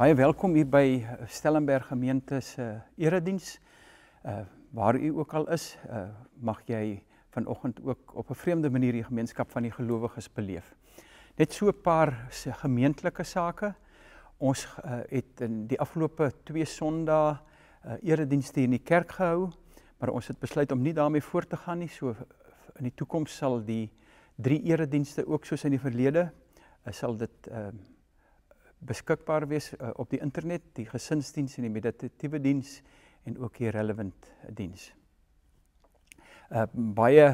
Baie welkom hier by Stellenberg gemeente se erediens. Uh waar u ook al is, uh mag jy vanoggend ook op 'n vreemde manier die gemeenskap van die gelowiges beleef. Net so 'n paar se gemeentelike sake. Ons uh, het in die afgelope 2 Sondae uh, eredienste in die kerk gehou, maar ons het besluit om nie daarmee voort te gaan nie. So in die toekoms sal die uh drie eredienste ook soos in die verlede uh, sal dit ehm uh, beskikbaar wees uh, op die internet, die gesinsdiens en die meditatiewe diens en ook die relevant eh, diens. Uh baie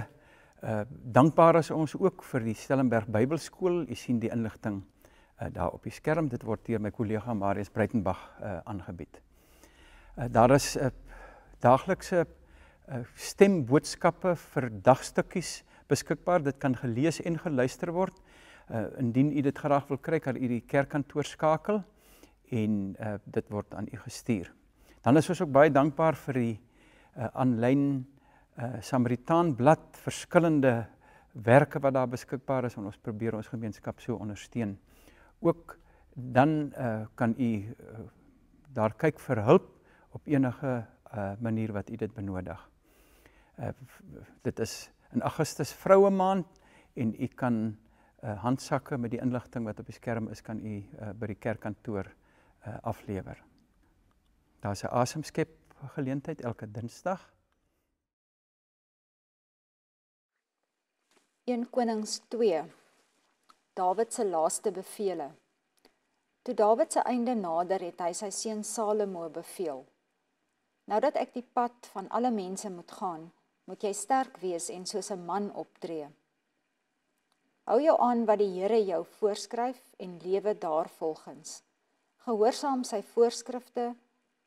uh dankbaar is ons ook vir die Stellenberg Bybelskool. U sien die inligting uh daar op die skerm. Dit word deur my kollega Marius Breitenberg uh aangebied. Uh daar is 'n uh, daaglikse uh stemboodskappe vir dagstukkies beskikbaar. Dit kan gelees en geluister word. Uh indien u dit graag wil kry, kan u die kerkkantoor skakel en uh dit word aan u gestuur. Dan is ons ook baie dankbaar vir die uh aanlyn uh Samaritaan blad verskillende werke wat daar beskikbaar is en ons probeer ons gemeenskap so ondersteun. Ook dan uh kan u uh, daar kyk vir hulp op enige uh manier wat u dit benodig. Uh dit is in Augustus vroue maand en u kan uh, handsakke met die inligting wat op die skerm is kan u uh, by die kerkkantoor uh, aflewer. Daar's 'n asemskep geleentheid elke Dinsdag. 1 Konings 2 Dawid se laaste bevele. Toe Dawid se einde nader het hy sy seun Salomo beveel. Nou dat ek die pad van alle mense moet gaan, moet jy sterk wees en soos 'n man optree. Hou jou aan wat die Here jou voorskryf en lewe daarvolgens. Gehoorsaam sy voorskrifte,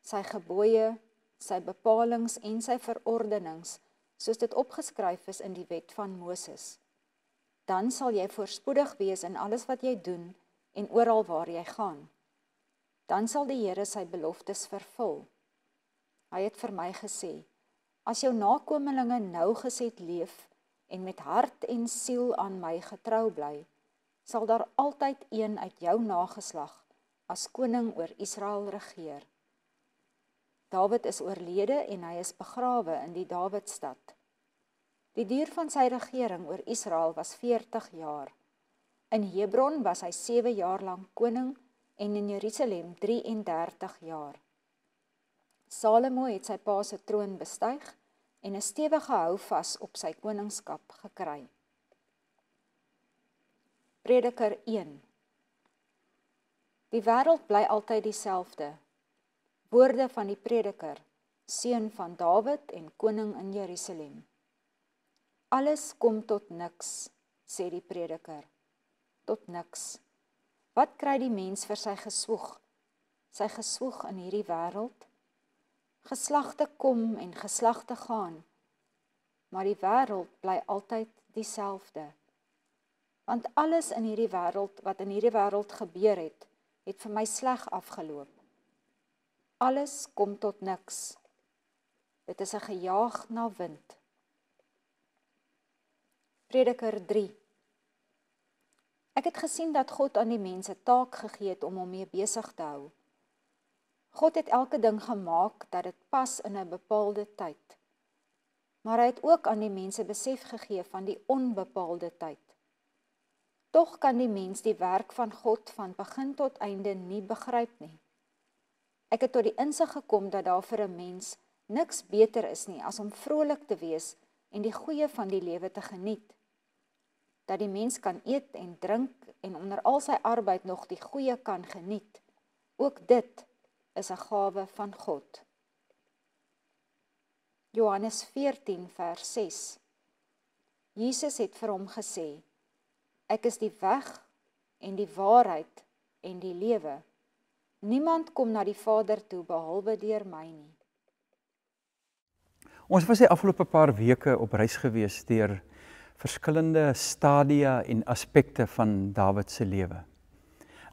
sy gebooie, sy bepalinge en sy verordenings soos dit opgeskryf is in die wet van Moses. Dan sal jy voorspoedig wees in alles wat jy doen en oral waar jy gaan. Dan sal die Here sy beloftes vervul. Hy het vir my gesê: As jou nakommelinge nougeset leef en met hart en siel aan my getrou bly, sal daar altyd een uit jou nageslag as koning oor Israel regeer. Dawid is oorlede en hy is begrawe in die Dawidstad. Die duur van sy regering oor Israel was 40 jaar. In Hebron was hy 7 jaar lank koning en in Jerusalem 33 jaar. Salomo het sy pa se troon bestyg en 'n stewige houvas op sy koningskap gekry. Prediker 1. Die wêreld bly altyd dieselfde. Woorde van die prediker, seun van Dawid en koning in Jerusalem. Alles kom tot niks, sê die prediker. Tot niks. Wat kry die mens vir sy geswoeg? Sy geswoeg in hierdie wêreld? geslagte kom en geslagte gaan. Maar die wêreld bly altyd dieselfde. Want alles in hierdie wêreld wat in hierdie wêreld gebeur het, het vir my sleg afgeloop. Alles kom tot niks. Dit is 'n gejaag na wind. Prediker 3. Ek het gesien dat God aan die mense taak gegee het om hom mee besig te hou. God het elke ding gemaak dat dit pas in 'n bepaalde tyd. Maar hy het ook aan die mense besef gegee van die onbepaalde tyd. Tog kan die mens die werk van God van begin tot einde nie begryp nie. Ek het tot die insig gekom dat daar vir 'n mens niks beter is nie as om vrolik te wees en die goeie van die lewe te geniet. Dat die mens kan eet en drink en onder al sy arbeid nog die goeie kan geniet. Ook dit is 'n gawe van God. Johannes 14 vers 6. Jesus het vir hom gesê: Ek is die weg en die waarheid en die lewe. Niemand kom na die Vader toe behalwe deur my nie. Ons was die afgelope paar weke op reis gewees deur verskillende stadia en aspekte van Dawid se lewe.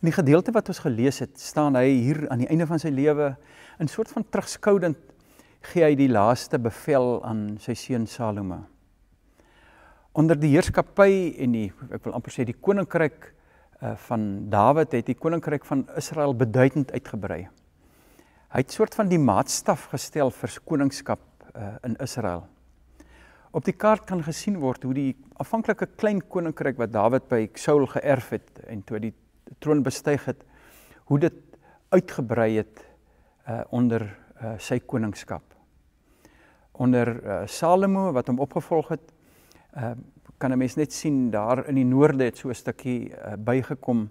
In die gedeelte wat ons gelees het, staan hy hier aan die einde van sy lewe in soort van terugskoudend gee hy die laaste bevel aan sy seun Salomo. Onder die heerskappy en die ek wil amper sê die koninkryk eh, van Dawid het die koninkryk van Israel beduidend uitgebrei. Hy het soort van die maatstaf gestel vir koningskap eh, in Israel. Op die kaart kan gesien word hoe die afhanklike klein koninkryk wat Dawid by Saul geërf het en toe die troon bestyg het, hoe dit uitgebrei het uh, onder uh, sy koningskap. Onder uh, Salomo wat hom opgevolg het, uh, kan 'n mens net sien daar in die noorde het so 'n stukkie uh, bygekom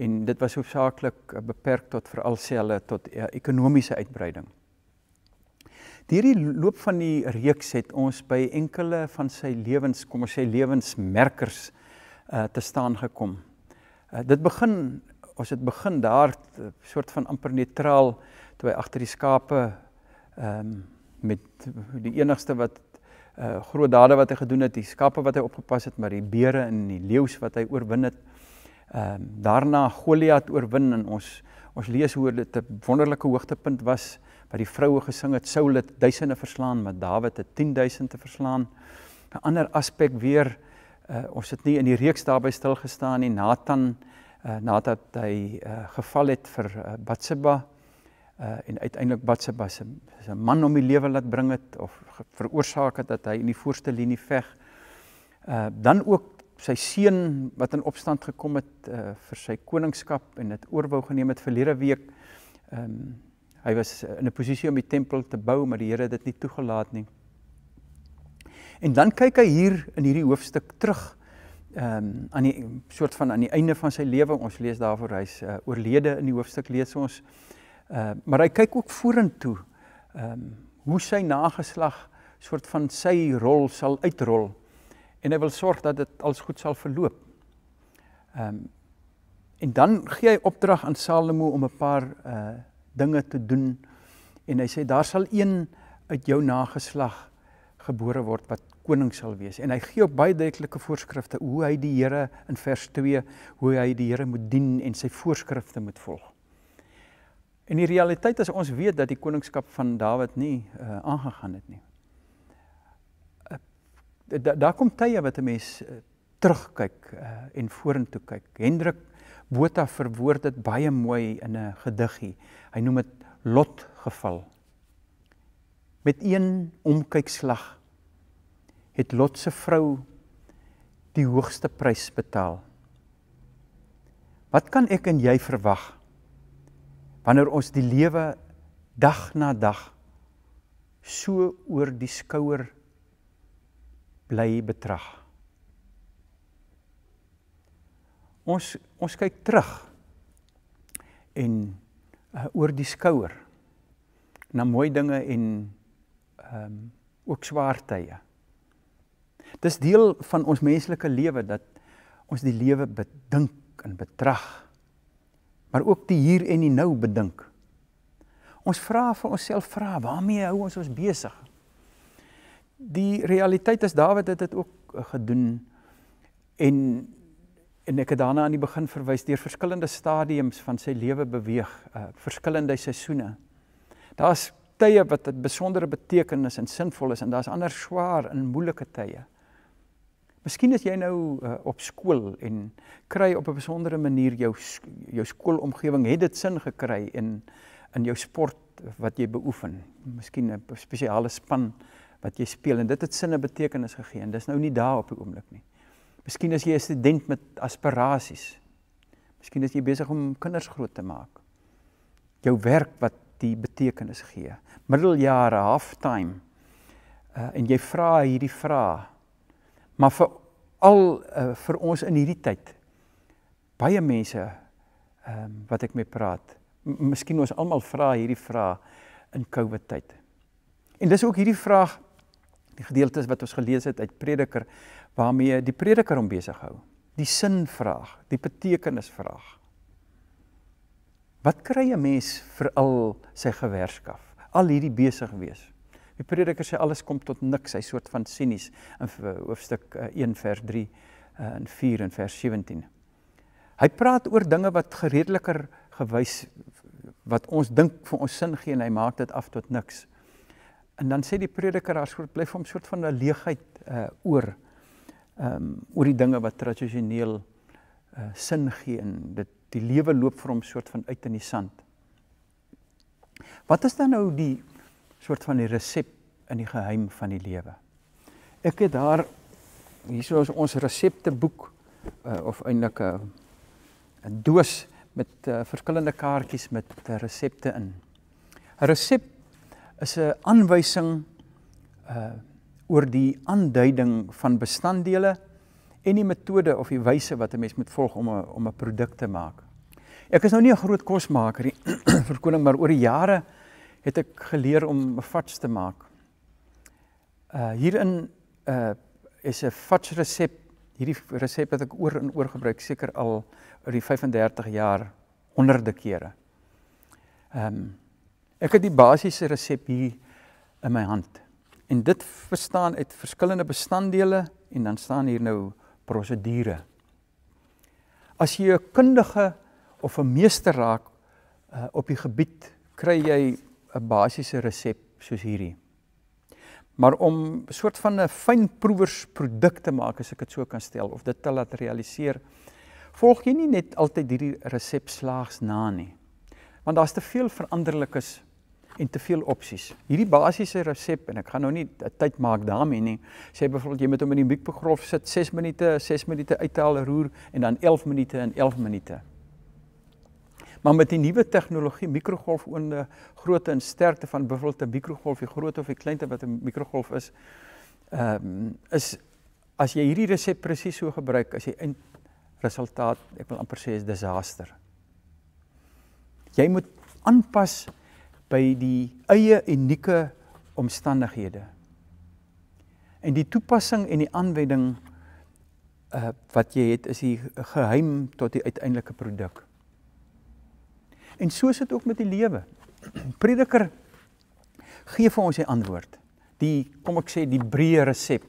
en dit was hoofsaaklik uh, beperk tot veral sê hulle tot uh, ekonomiese uitbreiding. Hierdie loop van die reeks het ons by enkele van sy lewens, kom ons sê lewensmerkers uh te staan gekom. Eh, dit begin ons het begin daar eh, soort van amper neutraal toe hy agter die skape ehm um, met die enigste wat uh groot dade wat hy gedoen het, die skape wat hy opgepas het, maar die beere en die leeu's wat hy oorwin het. Ehm um, daarna Goliat oorwin en ons ons lees hoe dit 'n wonderlike hoogtepunt was wat die vroue gesing het, Saul het duisende verslaan, maar Dawid het 10000 te verslaan. 'n Ander aspek weer Uh, ons het nie in die reeks daarby stil gestaan nie. Nathan uh, nadat hy uh, geval het vir uh, Batseba uh, en uiteindelik Batseba se se man om die lewe laat bring het of veroorsaak het dat hy in die voorste linie veg. Uh, dan ook sy seun wat in opstand gekom het uh, vir sy koningskap en dit oorwou geneem het verlede week. Ehm um, hy was in 'n posisie om die tempel te bou, maar die Here het dit nie toegelaat nie. En dan kyk hy hier in hierdie hoofstuk terug ehm um, aan die soort van aan die einde van sy lewe. Ons lees daarvoor hy's uh, oorlede in die hoofstuk lees ons. Ehm uh, maar hy kyk ook vorentoe. Ehm um, hoe sy nageslag soort van sy rol sal uitrol en hy wil sorg dat dit als goed sal verloop. Ehm um, en dan gee hy opdrag aan Salomo om 'n paar uh dinge te doen en hy sê daar sal een uit jou nageslag gebore word wat koning sal wees en hy gee op baie duidelike voorskrifte hoe hy die Here in vers 2 hoe hy die Here moet dien en sy voorskrifte moet volg. En die realiteit is ons weet dat die koningskap van Dawid nie uh, aangegaan het nie. Uh, da, daar kom tye wat 'n mens uh, terugkyk uh, en vorentoe kyk. Hendrik Botha verwoord dit baie mooi in 'n gediggie. Hy noem dit lotgeval. Met een omkykslag het Lot se vrou die hoogste prys betaal. Wat kan ek en jy verwag wanneer ons die lewe dag na dag so oor die skouer bly betrag? Ons ons kyk terug en uh, oor die skouer na mooi dinge en ehm um, ook swaar tye. Dis deel van ons menslike lewe dat ons die lewe bedink en betrag. Maar ook die hier en die nou bedink. Ons vra vir onsself vra, waarmee hou ons ons besig? Die realiteit is Dawid het dit ook eh, gedoen en en ek het daarna aan die begin verwys deur verskillende stadiums van sy lewe beweeg, uh, verskillende seisoene. Daar's tye wat 'n besondere betekenis en sinvol is en daar's ander swaar en moeilike tye. Miskien is jy nou uh, op skool en kry op 'n besondere manier jou jou skoolomgewing het dit sin gekry in in jou sport wat jy beoefen. Miskien 'n spesiale span wat jy speel en dit het sin en betekenis gegee en dis nou nie daar op die oomblik nie. Miskien as jy 'n student met aspirasies. Miskien is jy besig om kinders groot te maak. Jou werk wat die betekenis gee. Middeljare, half time. Uh, eh, en jy vra hierdie vrae. Maar vir al uh, eh, vir ons in hierdie tyd baie mense ehm um, wat ek mee praat. Miskien ons almal vra hierdie vrae in COVID tyd. En dis ook hierdie vraag die gedeeltes wat ons gelees het uit Prediker waarmee die prediker hom besig hou. Die sinvraag, die betekenisvraag. Wat kry 'n mens vir al sy gewerskaf? Al hierdie besig wees. Die prediker sê alles kom tot niks, hy soort van sinies in hoofstuk 1 eh, vers 3 eh, en 4 en vers 17. Hy praat oor dinge wat geredeliker gewys wat ons dink vir ons sin gee en hy maak dit af tot niks. En dan sê die prediker daar soort bly vir hom soort van 'n leegheid uh oor ehm um, oor die dinge wat tradisioneel uh sin gee en dit die lewe loop vir hom soort van uit in die sand. Wat is dan nou die soort van die resep in die geheim van die lewe? Ek het daar hierso is ons resepteboek uh, of eintlik 'n uh, eh, 'n doos met uh, verskillende kaartjies met uh, resepte in. 'n Resep is 'n aanwysing uh oor die aanduiding van bestanddele en die metode of die wyse wat 'n mens moet volg om 'n om 'n produk te maak. Ek is nou nie 'n groot kosmaker nie, verkoning, maar oor die jare het ek geleer om 'n fats te maak. Uh hierin uh is 'n fats resep, hierdie resep wat ek oor en oor gebruik seker al oor die 35 jaar honderde kere. Ehm um, ek het die basiese resep hier in my hand. En dit bestaan uit verskillende bestanddele en dan staan hier nou prosedure. As jy 'n kundige of 'n meester raak uh, op die gebied, kry jy 'n basiese resep soos hierdie. Maar om 'n soort van 'n fynproeversproduk te maak, as ek dit so kan stel, of dit te laat realiseer, volg jy nie net altyd hierdie resep slaags na nie. Want daar's te veel veranderlikes en te veel opsies. Hierdie basiese resep en ek gaan nou nie tyd maak daarmee nie. Sê byvoorbeeld jy moet hom in die mikrogolf sit 6 minute, 6 minute uithaal roer en dan 11 minute en 11 minute. Maar met die nuwe tegnologie mikrogolfoonde grootte en sterkte van byvoorbeeld 'n mikrogolf, die grootte of die kleinte wat 'n mikrogolf is, ehm um, is as jy hierdie resep presies so gebruik, as jy in resultaat, ek wil amper sê is disaster. Jy moet aanpas by die eie unieke omstandighede. En die toepassing en die aanwending uh wat jy het is die geheim tot die uiteindelike produk. En so sit ook met die lewe. Prediker gee vir ons sy antwoord. Die kom ek sê die breë resep.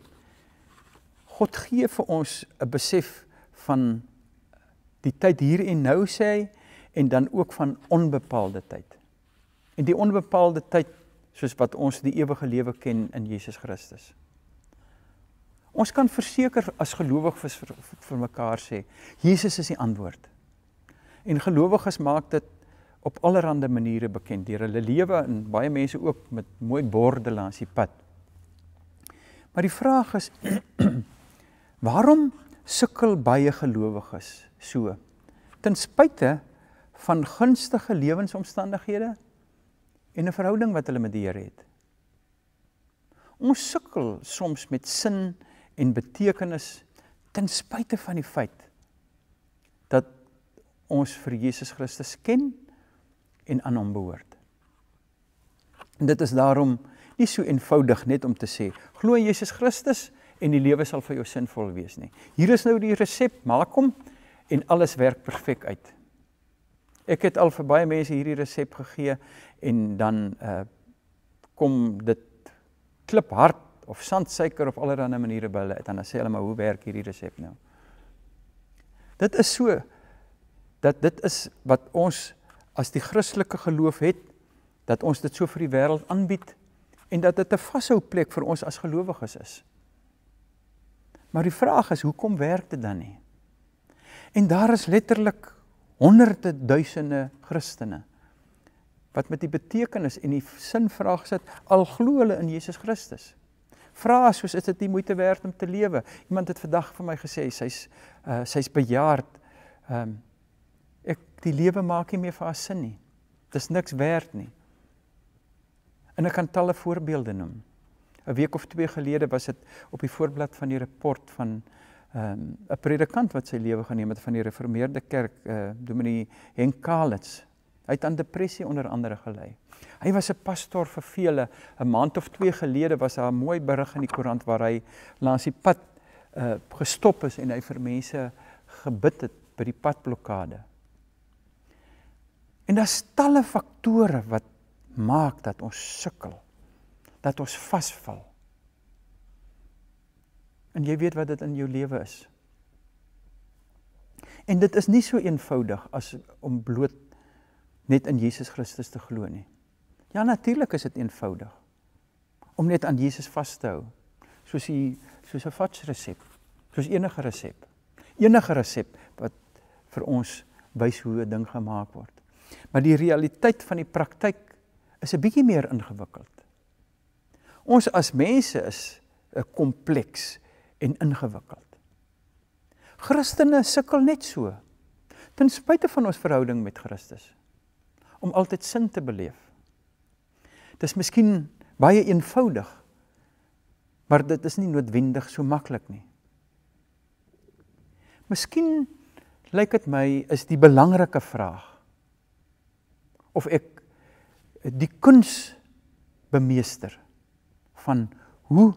God gee vir ons 'n besef van die tyd hier en nou sê hy en dan ook van onbepaalde tyd en die onbepaalde tyd soos wat ons die ewige lewe ken in Jesus Christus. Ons kan verseker as gelowiges vir, vir, vir mekaar sê, Jesus is die antwoord. En gelowiges maak dit op allerlei maniere bekend deur hulle lewe en baie mense ook met mooi borde langs die pad. Maar die vraag is waarom sukkel baie gelowiges so ten spyte van gunstige lewensomstandighede en 'n verhouding wat hulle met die Here het. Ons sukkel soms met sin en betekenis ten spyte van die feit dat ons vir Jesus Christus ken en aan hom behoort. En dit is daarom nie so eenvoudig net om te sê glo in Jesus Christus en die lewe sal vir jou sinvol wees nie. Hier is nou die resep, maak hom en alles werk perfek uit. Ek het al vir baie mense hierdie resep gegee en dan uh kom dit kliphard of sandsuiker of allerlei maniere by hulle. Dan sê hulle maar hoe werk hierdie resep nou? Dit is so dat dit is wat ons as die Christelike geloof het dat ons dit so vir die wêreld aanbied en dat dit 'n vashou plek vir ons as gelowiges is. Maar die vraag is hoekom werk dit dan nie? En daar is letterlik honderde duisende Christene wat met die betekenis en die sin vraag sit al glo hulle in Jesus Christus. Vra soos is dit nie moeite werd om te lewe? Iemand het vandag vir my gesê sy's uh, sy's bejaard. Ehm um, ek die lewe maak nie meer vir haar sin nie. Dis niks werd nie. En ek kan talle voorbeelde noem. 'n Week of 2 gelede was dit op die voorblad van die rapport van 'n um, ehm, 'n predikant wat sy lewe geneem het van die gereformeerde kerk, eh uh, Dominee Henk Kalitz. Hy het aan depressie onder andere gely. Hy was 'n pastoor vir vele. 'n Maand of 2 gelede was daar 'n mooi berig in die koerant waar hy langs die pad eh uh, gestop is en hy vir mense gebid het by die padblokkade. En daar's talle faktore wat maak dat ons sukkel. Dat ons vasval. En jy weet wat dit in jou lewe is. En dit is nie so eenvoudig as om bloot net in Jesus Christus te glo nie. Ja natuurlik is dit eenvoudig om net aan Jesus vas te hou. Soos die soos 'n vats resep, soos enige resep. Enige resep wat vir ons wys hoe 'n ding gemaak word. Maar die realiteit van die praktyk is 'n bietjie meer ingewikkeld. Ons as mense is 'n kompleks en ingewikkeld. Christene sukkel net so ten spyte van ons verhouding met Christus om altyd sin te beleef. Dis miskien baie eenvoudig, maar dit is nie noodwendig so maklik nie. Miskien lyk dit my is die belangrike vraag of ek die kuns bemeester van hoe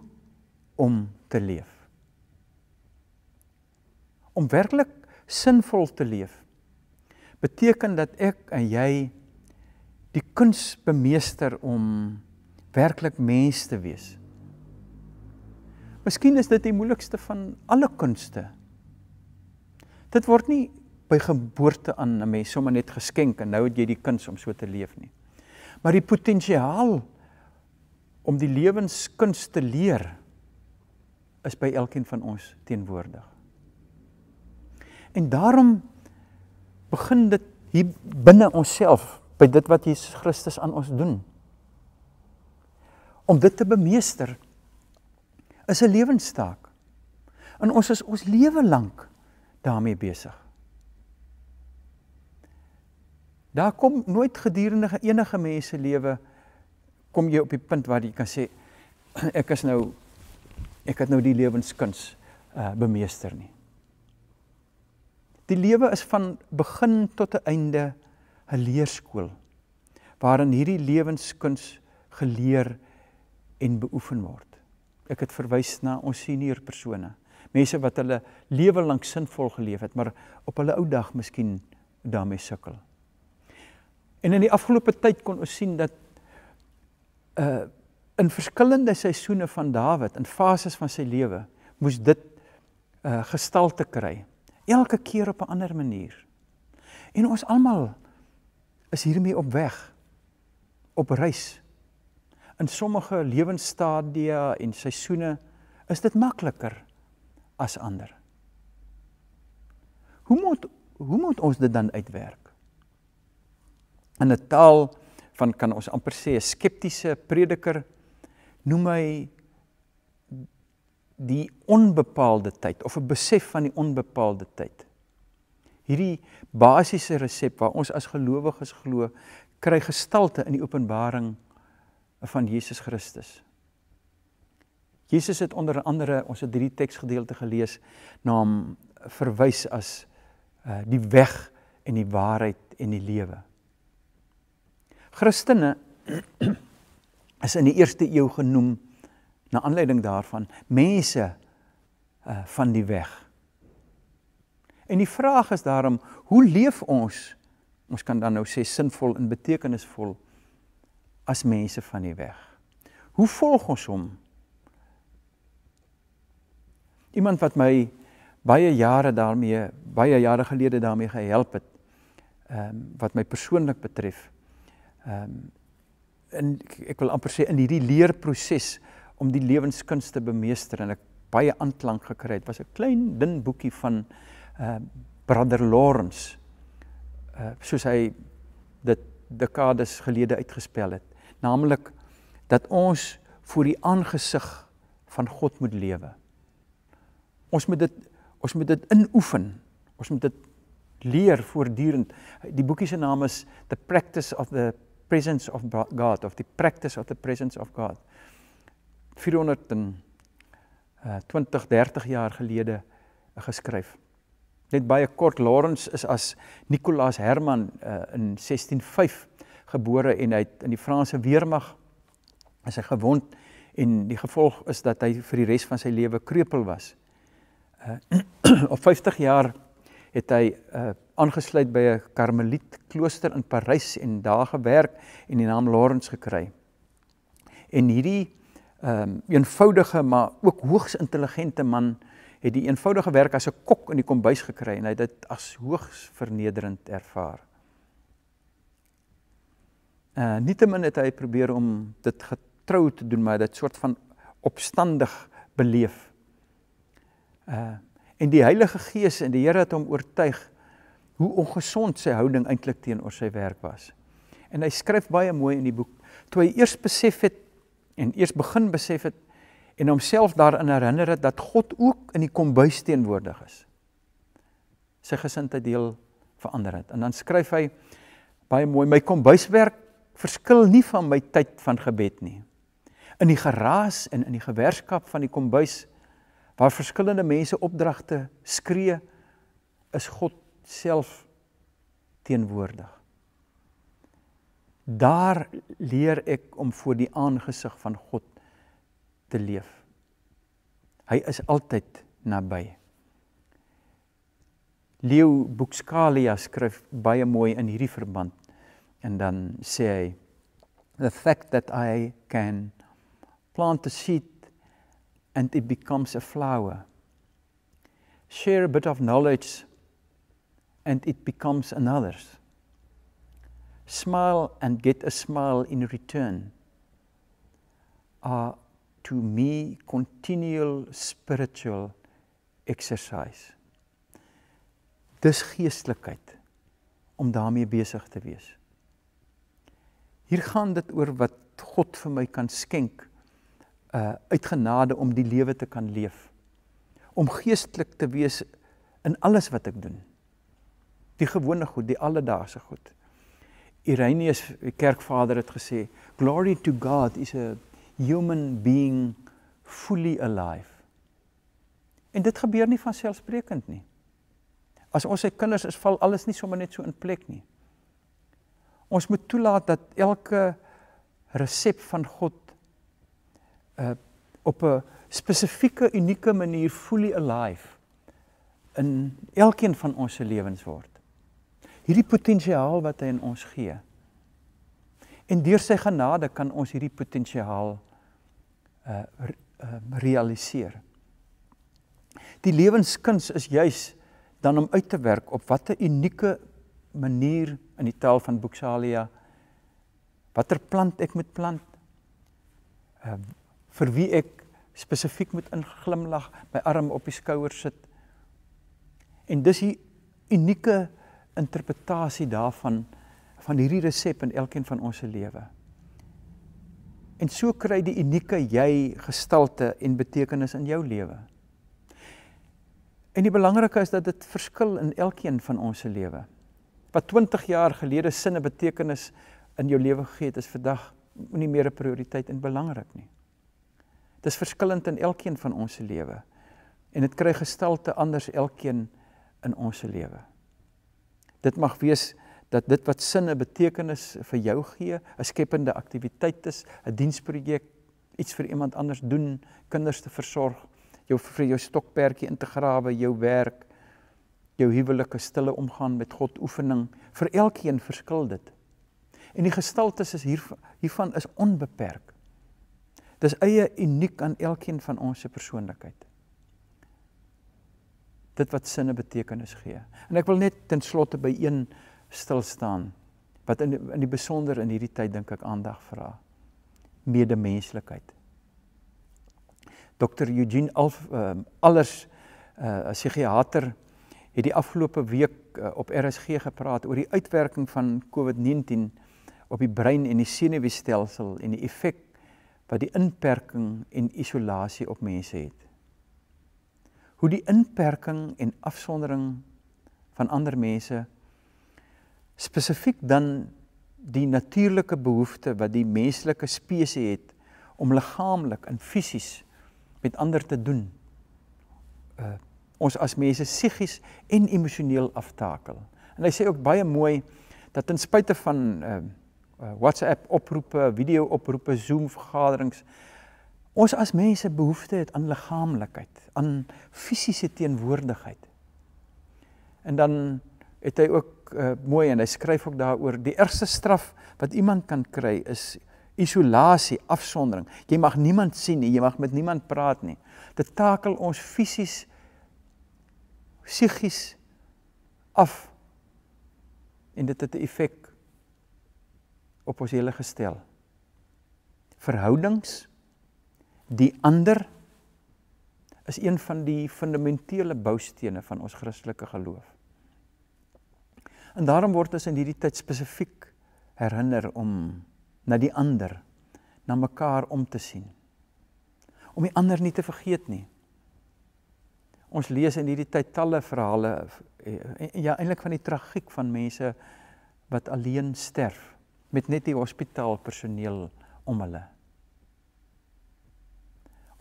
om te leef om werklik sinvol te leef beteken dat ek en jy die kuns bemeester om werklik mens te wees. Miskien is dit die moeilikste van alle kunste. Dit word nie by geboorte aan 'n mens sommer net geskenk en nou het jy die kuns om so te leef nie. Maar die potensiaal om die lewenskunste leer is by elkeen van ons teenwoordig. En daarom begin dit hier binne onsself by dit wat Jesus Christus aan ons doen. Om dit te bemeester is 'n lewenstaak. En ons is ons lewe lank daarmee besig. Daar kom nooit gedurende enige mens se lewe kom jy op die punt waar jy kan sê ek is nou ek het nou die lewenskuns uh, bemeester nie. Die lewe is van begin tot einde 'n leerskool waarin hierdie lewenskuns geleer en beoefen word. Ek het verwys na ons senior persone, mense wat hulle lewe lank sinvol geleef het, maar op hulle ou dag miskien daarmee sukkel. En in die afgelope tyd kon ons sien dat uh in verskillende seisoene van Dawid, in fases van sy lewe, moes dit uh gestalte kry elke keer op 'n ander manier. En ons almal is hiermee op weg op reis. In sommige lewensstadia en seisoene is dit makliker as ander. Hoe moet hoe moet ons dit dan uitwerk? In 'n taal van kan ons amper sê 'n skeptiese prediker noem hy die onbepaalde tyd of 'n besef van die onbepaalde tyd. Hierdie basiese resep waar ons as gelowiges glo kry gestalte in die openbaring van Jesus Christus. Jesus het onder andere ons het hierdie teksgedeelte gelees na hom verwys as uh, die weg en die waarheid en die lewe. Christene is in die eerste eeu genoem na aanleiding daarvan mense uh, van die weg. En die vraag is daarom hoe leef ons? Ons kan dan nou sê sinvol en betekenisvol as mense van die weg. Hoe volg ons hom? Iemand wat my baie jare daarmee baie jare gelede daarmee gehelp het ehm um, wat my persoonlik betref. Ehm um, en ek, ek wil amper sê in hierdie leerproses om die lewenskunste te bemeester en ek baie aanklank gekry het was 'n klein dun boekie van uh Brother Lawrence uh soos hy dit dekades gelede uitgespel het naamlik dat ons voor die aangesig van God moet lewe. Ons moet dit ons moet dit inoefen. Ons moet dit leer voortdurend. Die boekie se naam is The Practice of the Presence of God of The Practice of the Presence of God. 420 eh, jaar gelede geskryf. Net baie kort Lawrence is as Nicolaas Herman uh, in 1605 gebore en hy in die Franse weermag as hy gewond en die gevolg is dat hy vir die res van sy lewe krepeel was. Uh, op 50 jaar het hy aangesluit uh, by 'n Karmeliet klooster in Parys en daar gewerk en die naam Lawrence gekry. En hierdie ehm um, eenvoudige maar ook hoogs intelligente man het die eenvoudige werk as 'n kok in die kombuis gekry en hy het dit as hoogs vernederend ervaar. Uh nietemin het hy probeer om dit getrou te doen maar dit soort van opstandig beleef. Uh en die Heilige Gees en die Here het hom oortuig hoe ongesond sy houding eintlik teenoor sy werk was. En hy skryf baie mooi in die boek toe hy eers besef het en eers begin besef het en homself daaraan herinner het dat God ook in die kombuis teenwoordig is. Sy gesindheid deel verander het. En dan skryf hy baie mooi: "My kombuiswerk verskil nie van my tyd van gebed nie. In die geraas en in die gewerskap van die kombuis waar verskillende mense opdragte skree, is God self teenwoordig." Daar leer ek om voor die aangesig van God te leef. Hy is altyd naby. Leo Bukskalia skryf baie mooi in hierdie verband en dan sê hy the fact that I can plant a seed and it becomes a flower share a bit of knowledge and it becomes another's smile and get a smile in return are to me continual spiritual exercise. Dis geestelikheid om daarmee besig te wees. Hier gaan dit oor wat God vir my kan skenk uh uit genade om die lewe te kan leef. Om geestelik te wees in alles wat ek doen. Die gewone goed, die alledaagse goed. Irenaeus kerkvader het gesê, glory to God is a human being fully alive. En dit gebeur nie van selfsprekend nie. As ons se kinders is val alles nie sommer net so in plek nie. Ons moet toelaat dat elke resep van God uh op 'n spesifieke unieke manier fully alive in elkeen van ons se lewens word hierdie potensiaal wat hy in ons gee. En deur sy genade kan ons hierdie potensiaal uh, re, uh um, realiseer. Die lewenskuns is juis dan om uit te werk op watter unieke manier in die taal van Boksalia watter plant ek moet plant. Ehm uh, vir wie ek spesifiek moet inglimlag, my arm op die skouer sit. En dis hier unieke interpretasie daarvan van hierdie resep in elkeen van ons se lewe. En so kry die unieke jy gestalte en betekenis in jou lewe. En die belangrike is dat dit verskil in elkeen van ons se lewe. Wat 20 jaar gelede sin en betekenis in jou lewe gegee het, is vandag nie meer 'n prioriteit en belangrik nie. Dit is verskillend in elkeen van ons se lewe en dit kry gestalte anders elkeen in ons se lewe dit mag wees dat dit wat sin en betekenis vir jou gee, 'n skepende aktiwiteit is, 'n diensprojek, iets vir iemand anders doen, kinders te versorg, jou vir jou stokperdjie in te grawe, jou werk, jou huwelike stille omgaan met God oefening, vir elkeen verskil dit. En die gestaltes is hier hiervan is onbeperk. Dis eie uniek aan elkeen van ons se persoonlikhede dit wat sin en betekenis gee. En ek wil net ten slotte by een stil staan wat in in die besonder in hierdie tyd dink ek aandag vra. Medemenslikheid. Dr. Eugene Alf um, ehm, alles 'n uh, eh, psigiater het die afgelope week uh, op RSG gepraat oor die uitwerking van COVID-19 op die brein en die senuweestelsel en die effek wat die inperking en isolasie op mense het hoe die inperking en afsondering van ander mense spesifiek dan die natuurlike behoefte wat die menslike spesies het om liggaamlik en fisies met ander te doen uh, ons as mense psigies en emosioneel aftakel. En hy sê ook baie mooi dat ten spyte van uh, WhatsApp oproepe, video oproepe, Zoom vergaderings, Ons as mense behoefte het aan liggaamlikheid, aan fisiese teenwoordigheid. En dan het hy ook uh, mooi en hy skryf ook daaroor die ergste straf wat iemand kan kry is isolasie, afsondering. Jy mag niemand sien nie, jy mag met niemand praat nie. Dit takel ons fisies psigies af en dit het 'n effek op ons hele gestel. Verhoudings die ander is een van die fundamentele boustene van ons Christelike geloof. En daarom word ons in hierdie tyd spesifiek herinner om na die ander, na mekaar om te sien. Om die ander nie te vergeet nie. Ons lees in hierdie tyd talle verhale eh, eh, ja eintlik van die tragiek van mense wat alleen sterf met net die hospitaalpersoneel om hulle.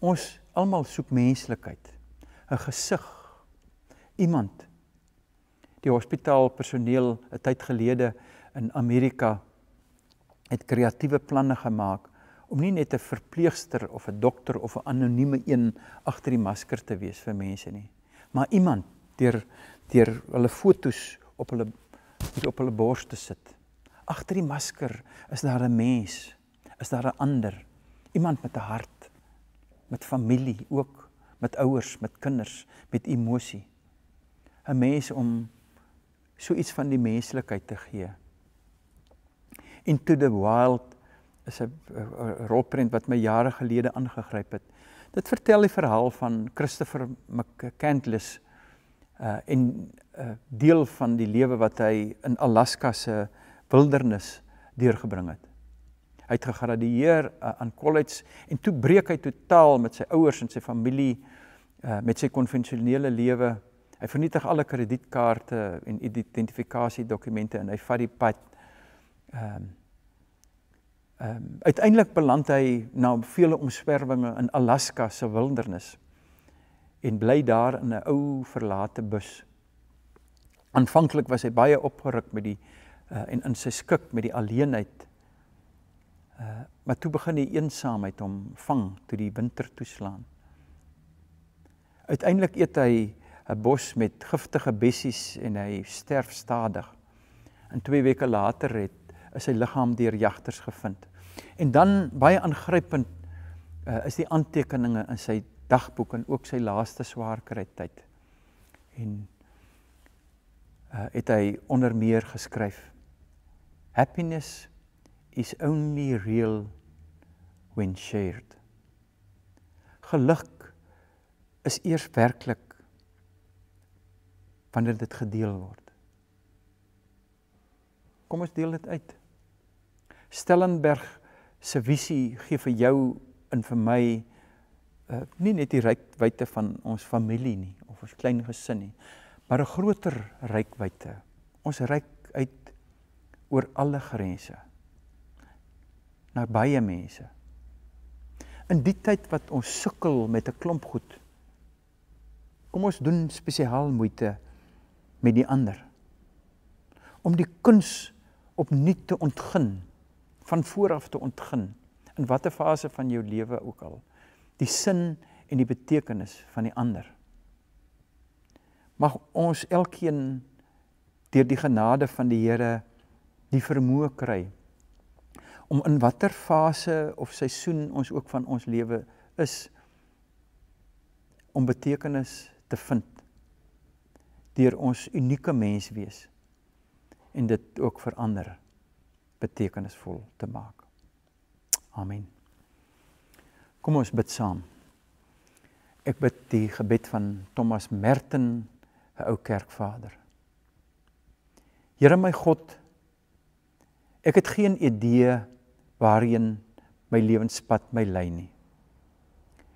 Ons almal soek menslikheid. 'n Gesig. Iemand. Die hospitaalpersoneel 'n tyd gelede in Amerika het kreatiewe planne gemaak om nie net 'n verpleegster of 'n dokter of 'n anonieme een agter die masker te wees vir mense nie, maar iemand deur deur hulle fotos op hulle op hulle bors te sit. Agter die masker is daar 'n mens, is daar 'n ander, iemand met 'n hart met familie ook, met ouers, met kinders, met emosie. 'n Mens om so iets van die menslikheid te gee. Into the Wild is 'n eh, eh, rolprent wat my jare gelede aangegryp het. Dit vertel die verhaal van Christopher McCandless uh en 'n uh, deel van die lewe wat hy in Alaska se wildernis deurgebring het. Hy het gegradueer uh, aan college en toe breek hy totaal met sy ouers en sy familie uh, met sy konvensionele lewe. Hy vernietig alle kredietkaarte en identifikasiedokumente en hy vat die pad. Ehm um, ehm um, uiteindelik beland hy na vele omswervinge in Alaska se wildernis en bly daar in 'n ou verlate bus. Aanvanklik was hy baie opgeruk met die uh, en in sy skik met die alleenheid Uh, maar toe begin die eensaamheid hom vang toe die winter toeslaan. Uiteindelik eet hy 'n bos met giftige bessies en hy sterf stadig. In 2 weke later het is sy liggaam deur jagters gevind. En dan baie aangrypend uh, is die aantekeninge in sy dagboek en ook sy laaste swaarkry tyd. En uh, het hy onder meer geskryf: Happiness is only real when shared. Geluk is eers werklik wanneer dit gedeel word. Kom ons deel dit uit. Stellenberg se visie gee vir jou en vir my uh, nie net die rykwyte van ons familie nie of ons klein gesin nie, maar 'n groter rykwyte. Ons ryk uit oor alle grense nabye mense. In die tyd wat ons sukkel met 'n klomp goed, kom ons doen spesiaal moeite met die ander. Om die kuns opnuut te ontgin, van voor af te ontgin in watter fase van jou lewe ook al, die sin en die betekenis van die ander. Mag ons elkeen deur die genade van die Here die vermoë kry om in watter fase of seisoen ons ook van ons lewe is om betekenis te vind deur ons unieke mens wees en dit ook vir ander betekenisvol te maak. Amen. Kom ons bid saam. Ek bid die gebed van Thomas Merton, 'n ou kerkvader. Here my God, Ek het geen idee waarheen my lewenspad my lei nie.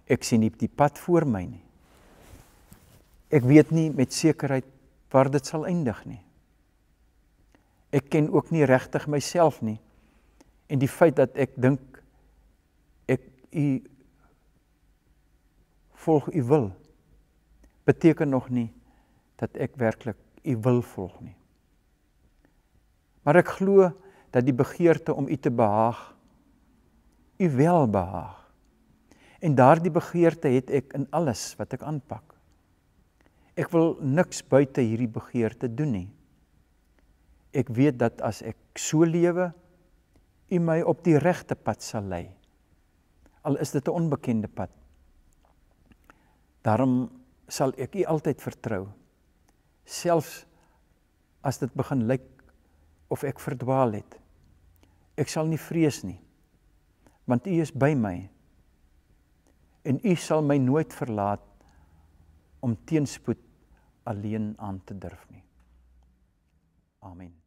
Ek sien nie die pad voor my nie. Ek weet nie met sekerheid waar dit sal eindig nie. Ek ken ook nie regtig myself nie. En die feit dat ek dink ek u volg u wil beteken nog nie dat ek werklik u wil volg nie. Maar ek glo dat die begeerte om u te behaag u wel behaag. En daardie begeerte het ek in alles wat ek aanpak. Ek wil niks buite hierdie begeerte doen nie. Ek weet dat as ek so lewe, u my op die regte pad sal lei. Al is dit 'n onbekende pad. Daarom sal ek u altyd vertrou. Selfs as dit begin lyk of ek verdwaal het. Ek sal nie vrees nie, want U is by my. En U sal my nooit verlaat om teenspoed alleen aan te durf nie. Amen.